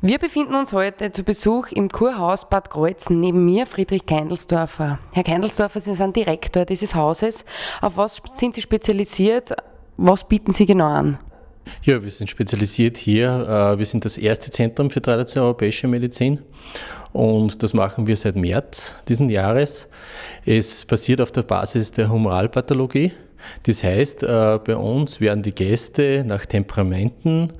Wir befinden uns heute zu Besuch im Kurhaus Bad Kreuzen. Neben mir Friedrich Keindelsdorfer. Herr Keindelsdorfer, Sie sind Direktor dieses Hauses. Auf was sind Sie spezialisiert? Was bieten Sie genau an? Ja, wir sind spezialisiert hier. Äh, wir sind das erste Zentrum für traditionelle europäische Medizin und das machen wir seit März diesen Jahres. Es basiert auf der Basis der Humoralpathologie. Das heißt, äh, bei uns werden die Gäste nach Temperamenten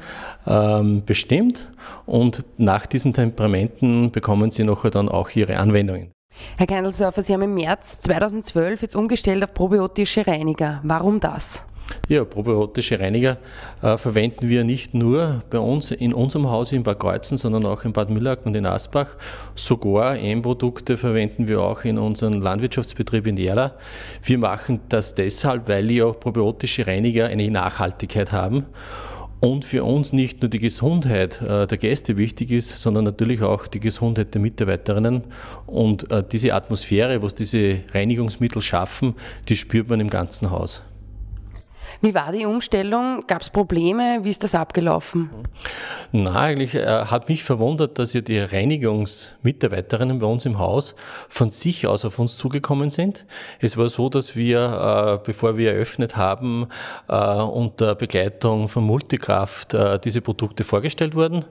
ähm, bestimmt und nach diesen Temperamenten bekommen sie nachher dann auch ihre Anwendungen. Herr keindl Sie haben im März 2012 jetzt umgestellt auf probiotische Reiniger. Warum das? Ja, probiotische Reiniger äh, verwenden wir nicht nur bei uns in unserem Haus in Bad Kreuzen, sondern auch in Bad Müllack und in Asbach. Sogar Einprodukte verwenden wir auch in unserem Landwirtschaftsbetrieb in Erla. Wir machen das deshalb, weil ja auch probiotische Reiniger eine Nachhaltigkeit haben und für uns nicht nur die Gesundheit äh, der Gäste wichtig ist, sondern natürlich auch die Gesundheit der Mitarbeiterinnen. Und äh, diese Atmosphäre, was diese Reinigungsmittel schaffen, die spürt man im ganzen Haus. Wie war die Umstellung? Gab es Probleme? Wie ist das abgelaufen? Na, eigentlich äh, hat mich verwundert, dass ja die Reinigungsmitarbeiterinnen bei uns im Haus von sich aus auf uns zugekommen sind. Es war so, dass wir, äh, bevor wir eröffnet haben, äh, unter Begleitung von Multikraft äh, diese Produkte vorgestellt wurden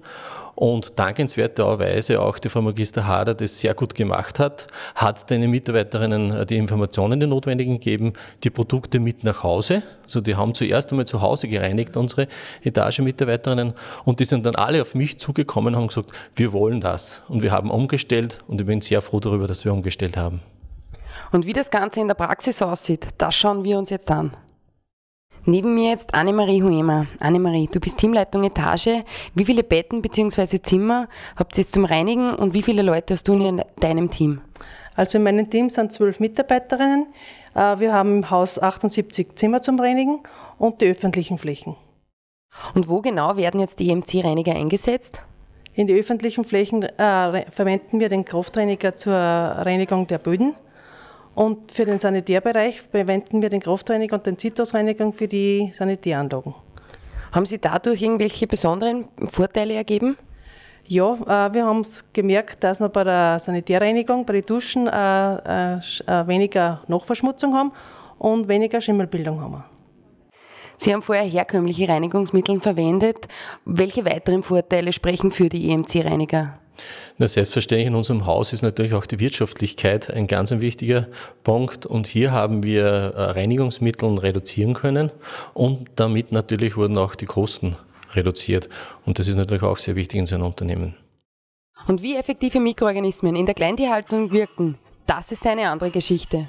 und dankenswerterweise auch die Frau Magister Hader das sehr gut gemacht hat, hat den Mitarbeiterinnen äh, die Informationen, die notwendigen gegeben, die Produkte mit nach Hause. Also die haben zuerst einmal zu Hause gereinigt, unsere Etage-Mitarbeiterinnen, und die sind dann alle auf mich zugekommen und haben gesagt, wir wollen das. Und wir haben umgestellt und ich bin sehr froh darüber, dass wir umgestellt haben. Und wie das Ganze in der Praxis aussieht, das schauen wir uns jetzt an. Neben mir jetzt Annemarie Huema. Annemarie, du bist Teamleitung Etage. Wie viele Betten bzw. Zimmer habt ihr jetzt zum Reinigen und wie viele Leute hast du in deinem Team? Also in meinem Team sind zwölf Mitarbeiterinnen. Äh, wir haben im Haus 78 Zimmer zum Reinigen und die öffentlichen Flächen. Und wo genau werden jetzt die EMC-Reiniger eingesetzt? In die öffentlichen Flächen äh, verwenden wir den Kraftreiniger zur Reinigung der Böden. Und für den Sanitärbereich verwenden wir den Kraftreiniger und den Zitrusreiniger für die Sanitäranlagen. Haben Sie dadurch irgendwelche besonderen Vorteile ergeben? Ja, äh, wir haben es gemerkt, dass wir bei der Sanitärreinigung, bei den Duschen äh, äh, weniger Nachverschmutzung haben und weniger Schimmelbildung haben. Sie haben vorher herkömmliche Reinigungsmittel verwendet. Welche weiteren Vorteile sprechen für die EMC-Reiniger? Na, selbstverständlich in unserem Haus ist natürlich auch die Wirtschaftlichkeit ein ganz ein wichtiger Punkt und hier haben wir äh, Reinigungsmittel reduzieren können und damit natürlich wurden auch die Kosten reduziert und das ist natürlich auch sehr wichtig in so einem Unternehmen. Und wie effektive Mikroorganismen in der Kleintierhaltung wirken, das ist eine andere Geschichte.